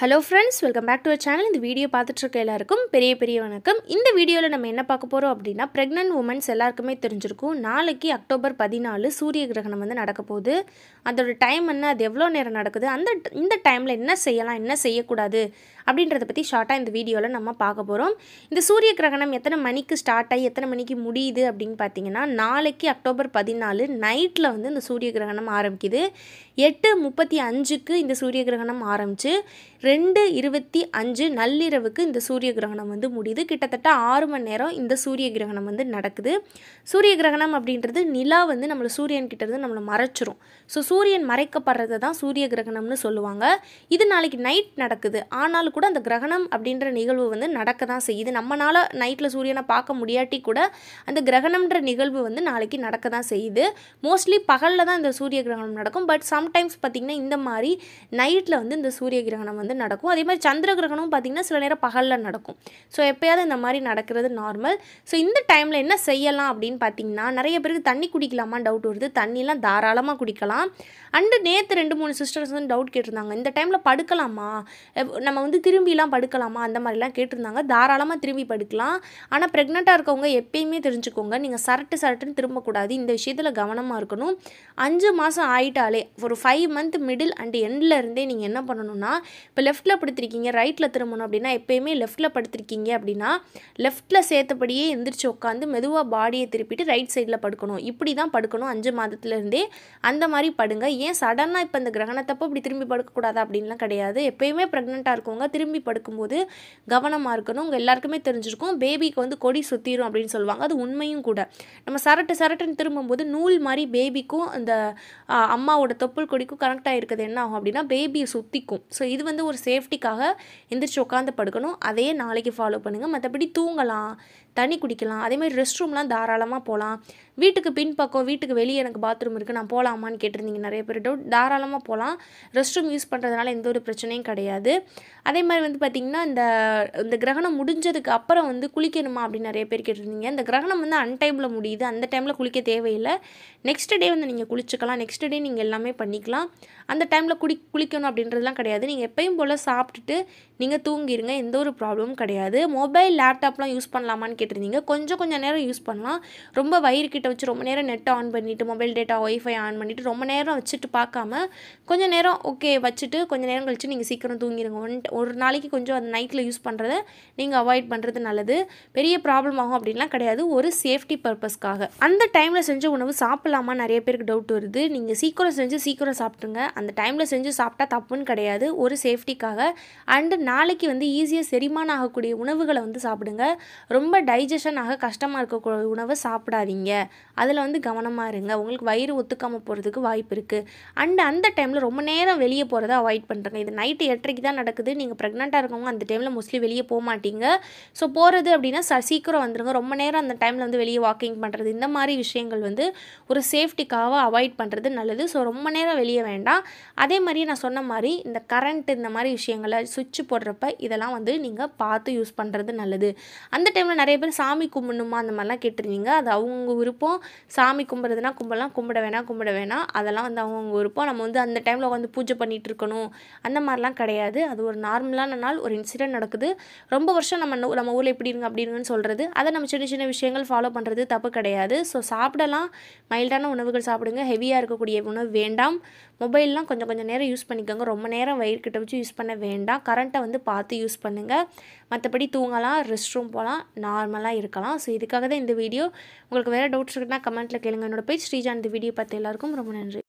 hello friends welcome back to a channel இந்த video பார்த்துட்ருக்க எல்லாருக்கும் பெரிய பெரிய வணக்கம் இந்த வீடியோவில் நம்ம என்ன பார்க்க போகிறோம் அப்படின்னா ப்ரெக்னென்ட் உமன்ஸ் எல்லாருக்குமே தெரிஞ்சிருக்கும் நாளைக்கு அக்டோபர் பதினாலு சூரிய கிரகணம் வந்து நடக்க போகுது அதோட டைம் என்ன அது எவ்வளோ நேரம் நடக்குது அந்த இந்த டைமில் என்ன செய்யலாம் என்ன செய்யக்கூடாது அப்படின்றத பற்றி ஷார்ட்டாக இந்த வீடியோவில் நம்ம பார்க்க போகிறோம் இந்த சூரிய கிரகணம் எத்தனை மணிக்கு ஸ்டார்ட் ஆகி எத்தனை மணிக்கு முடியுது அப்படின்னு பார்த்தீங்கன்னா நாளைக்கு அக்டோபர் பதினாலு நைட்டில் வந்து இந்த சூரிய கிரகணம் ஆரம்பிக்குது எட்டு முப்பத்தி அஞ்சுக்கு இந்த சூரிய கிரகணம் ஆரம்பித்து ரெண்டு இருபத்தி அஞ்சு நள்ளிரவுக்கு இந்த சூரிய கிரகணம் வந்து முடியுது கிட்டத்தட்ட ஆறு மணி நேரம் இந்த சூரிய கிரகணம் வந்து நடக்குது சூரிய கிரகணம் அப்படின்றது நிலா வந்து நம்மளை சூரியன் கிட்டேருந்து நம்மளை மறைச்சிரும் ஸோ சூரியன் மறைக்கப்படுறது தான் சூரிய கிரகணம்னு சொல்லுவாங்க இது நாளைக்கு நைட் நடக்குது ஆனாலும் கூட அந்த கிரகணம் அப்படின்ற நிகழ்வு வந்து நடக்க தான் செய்யுது நம்மளால் நைட்டில் சூரியனை பார்க்க முடியாட்டி கூட அந்த கிரகணம்ன்ற நிகழ்வு வந்து நாளைக்கு நடக்க தான் செய்யுது மோஸ்ட்லி பகலில் தான் இந்த சூரிய கிரகணம் நடக்கும் பட் சம்டைம்ஸ் பார்த்திங்கன்னா இந்த மாதிரி நைட்டில் வந்து இந்த சூரிய கிரகணம் வந்து நடக்கும் அதே மாதிரி சந்திர கிரகணம் பார்த்திங்கன்னா சில நேரம் பகலில் நடக்கும் ஸோ எப்போயாவது இந்த மாதிரி நடக்கிறது நார்மல் ஸோ இந்த டைமில் என்ன செய்யலாம் அப்படின்னு பார்த்தீங்கன்னா நிறைய பேருக்கு தண்ணி குடிக்கலாமா டவுட் வருது தண்ணிலாம் தாராளமாக குடிக்கலாம் அண்டு நேற்று ரெண்டு மூணு சிஸ்டர்ஸ் வந்து டவுட் கேட்டிருந்தாங்க இந்த டைமில் படுக்கலாமா நம்ம வந்து திரும்பிலாம் படுக்கலாமா அந்த மாதிரிலாம் கேட்டிருந்தாங்க தாராளமாக திரும்பி படுக்கலாம் ஆனால் ப்ரெக்னெண்ட்டாக இருக்கவங்க எப்பயுமே தெரிஞ்சுக்கோங்க நீங்கள் சரட்டு சரட்டுன்னு திரும்பக்கூடாது இந்த விஷயத்தில் கவனமாக இருக்கணும் அஞ்சு மாதம் ஆயிட்டாலே ஒரு ஃபைவ் மந்த் மிடில் அண்ட் எண்டில் இருந்தே நீங்கள் என்ன பண்ணணும்னா இப்போ லெஃப்ட்டில் படுத்திருக்கீங்க ரைட்டில் திரும்பணும் அப்படின்னா எப்போயுமே லெஃப்ட்டில் படுத்திருக்கீங்க அப்படின்னா லெஃப்ட்டில் சேர்த்தபடியே எந்திரிச்சு உட்காந்து மெதுவாக பாடியை திருப்பிட்டு ரைட் சைடில் படுக்கணும் இப்படி தான் படுக்கணும் அஞ்சு மாதத்துலேருந்தே அந்த மாதிரி படுங்க ஏன் சடனாக இப்போ இந்த கிரகணத்தப்போ இப்படி திரும்பி படுக்கக்கூடாது அப்படின்லாம் கிடையாது எப்போயுமே ப்ரெக்னெண்ட்டாக இருக்கவங்க திரும்பி படுக்கும்போது கவனமாக இருக்கணும் உங்கள் எல்லாருக்குமே தெரிஞ்சிருக்கும் பேபிக்கு வந்து கொடி சுற்றிடும் அப்படின்னு சொல்லுவாங்க அது உண்மையும் கூட நம்ம சரட்டு சரட்டுன்னு திரும்பும்போது நூல் மாதிரி பேபிக்கும் அந்த அம்மாவோட தொப்புள் கொடிக்கும் கனெக்ட் ஆகிருக்கிறது என்ன ஆகும் அப்படின்னா பேபியை சுற்றிக்கும் ஸோ இது வந்து ஒரு சேஃப்டிக்காக எந்திரிச்சு உட்காந்து படுக்கணும் அதையே நாளைக்கு ஃபாலோ பண்ணுங்கள் மற்றபடி தூங்கலாம் தண்ணி குடிக்கலாம் அதே மாதிரி ரெஸ்ட் ரூம்லாம் தாராளமாக போகலாம் வீட்டுக்கு பின்பக்கம் வீட்டுக்கு வெளியே எனக்கு பாத்ரூம் இருக்குது நான் போகலாமான்னு கேட்டிருந்தீங்க நிறைய பேர் டவுட் தாராளமாக போகலாம் ரெஸ்ட் ரூம் யூஸ் பண்ணுறதுனால எந்த ஒரு பிரச்சனையும் கிடையாது அதே மாதிரி வந்து பார்த்திங்கன்னா இந்த இந்த கிரகணம் முடிஞ்சதுக்கு அப்புறம் வந்து குளிக்கணுமா அப்படின்னு நிறைய பேர் கேட்டிருந்தீங்க இந்த கிரகணம் வந்து அன்டைமில் முடியுது அந்த டைமில் குளிக்க தேவையில்லை நெக்ஸ்ட் டே வந்து நீங்கள் குளிச்சுக்கலாம் நெக்ஸ்ட் டே நீங்கள் எல்லாமே பண்ணிக்கலாம் அந்த டைமில் குடி குளிக்கணும் அப்படின்றதுலாம் கிடையாது நீங்கள் எப்பயும் போல் சாப்பிட்டுட்டு நீங்கள் தூங்கிடுங்க எந்த ஒரு ப்ராப்ளமும் கிடையாது மொபைல் லேப்டாப்லாம் யூஸ் பண்ணலாமான்னு கேட்டிருந்தீங்க கொஞ்சம் கொஞ்சம் நேரம் யூஸ் பண்ணலாம் ரொம்ப வயிறு கிட்ட வச்சு ரொம்ப நேரம் நெட் ஆன் பண்ணிவிட்டு மொபைல் டேட்டா ஒய்ஃபை ஆன் பண்ணிவிட்டு ரொம்ப நேரம் வச்சுட்டு பார்க்காம கொஞ்சம் நேரம் ஓகே வச்சுட்டு கொஞ்சம் நேரம் கழித்து நீங்கள் சீக்கிரம் தூங்கிடுங்க ஒன் ஒரு நாளைக்கு கொஞ்சம் அந்த நைட்டில் யூஸ் பண்ணுறத நீங்கள் அவாய்ட் பண்ணுறது நல்லது பெரிய ப்ராப்ளம் ஆகும் அப்படின்லாம் கிடையாது ஒரு சேஃப்டி பர்பஸ்க்காக அந்த டைமில் செஞ்ச உணவு சாப்பிட்லாமா நிறைய பேருக்கு டவுட் வருது நீங்கள் சீக்கிரம் செஞ்சு சீக்கிரம் சாப்பிட்ருங்க அந்த டைமில் செஞ்சு சாப்பிட்டா தப்புன்னு கிடையாது ஒரு சேஃப்டி சேஃப்டிக்காக அண்டு நாளைக்கு வந்து ஈஸியாக செரிமானம் ஆகக்கூடிய உணவுகளை வந்து சாப்பிடுங்க ரொம்ப டைஜஷன் ஆக கஷ்டமாக இருக்கக்கூடிய உணவை சாப்பிடாதீங்க அதில் வந்து கவனமாக இருங்க உங்களுக்கு வயிறு ஒத்துக்காமல் போகிறதுக்கு வாய்ப்பு இருக்குது அண்டு அந்த டைமில் ரொம்ப நேரம் வெளியே போகிறத அவாய்ட் பண்ணுறேங்க இது நைட்டு எட்டரைக்கு தான் நடக்குது நீங்கள் ப்ரெக்னெண்ட்டாக இருக்கவங்க அந்த டைமில் மோஸ்ட்லி வெளியே போக மாட்டீங்க ஸோ போகிறது அப்படின்னா சீக்கிரம் வந்துடுங்க ரொம்ப நேரம் அந்த டைமில் வந்து வெளியே வாக்கிங் பண்ணுறது இந்த மாதிரி விஷயங்கள் வந்து ஒரு சேஃப்டிக்காக அவாய்ட் பண்ணுறது நல்லது ஸோ ரொம்ப நேரம் வெளியே வேண்டாம் அதே மாதிரி நான் சொன்ன மாதிரி இந்த கரண்ட் இந்த மாதிரி விஷயங்களை சுவிட்ச் போடுறப்ப இதெல்லாம் வந்து நீங்கள் பார்த்து யூஸ் பண்ணுறது நல்லது அந்த டைமில் நிறைய பேர் சாமி கும்பிடணுமா அந்த மாதிரிலாம் கேட்டிருந்தீங்க அது அவங்க விருப்பம் சாமி கும்பிட்றதுனா கும்பலாம் கும்பிட வேணாம் கும்பிட வேணாம் அதெல்லாம் வந்து அவங்கவுங்க விருப்பம் நம்ம வந்து அந்த டைமில் வந்து பூஜை பண்ணிகிட்டு இருக்கணும் அந்த மாதிரிலாம் கிடையாது அது ஒரு நார்மலான நாள் ஒரு இன்சிடென்ட் நடக்குது ரொம்ப வருஷம் நம்ம நம்ம ஊரில் எப்படி இருங்க அப்படி இருங்கன்னு சொல்கிறது அதை நம்ம சின்ன சின்ன விஷயங்கள் ஃபாலோ பண்ணுறது தப்பு கிடையாது ஸோ சாப்பிடலாம் மைல்டான உணவுகள் சாப்பிடுங்க ஹெவியாக இருக்கக்கூடிய உணவு வேண்டாம் மொபைல்லாம் கொஞ்சம் கொஞ்சம் நேரம் யூஸ் பண்ணிக்கோங்க ரொம்ப நேரம் வயிறு கிட்ட வச்சு யூஸ் பண்ண வேண்டாம் கரண்ட்டை வந்து பார்த்து யூஸ் பண்ணுங்கள் மற்றபடி தூங்கலாம் ரெஸ்ட் ரூம் போகலாம் நார்மலாக இருக்கலாம் ஸோ இதுக்காக தான் இந்த வீடியோ உங்களுக்கு வேறு டவுட்ஸ் இருக்குன்னா கமெண்ட்டில் கேளுங்க என்னோடய பேஜ் ஸ்ரீஜா இந்த வீடியோ பார்த்து எல்லாருக்கும் ரொம்ப நன்றி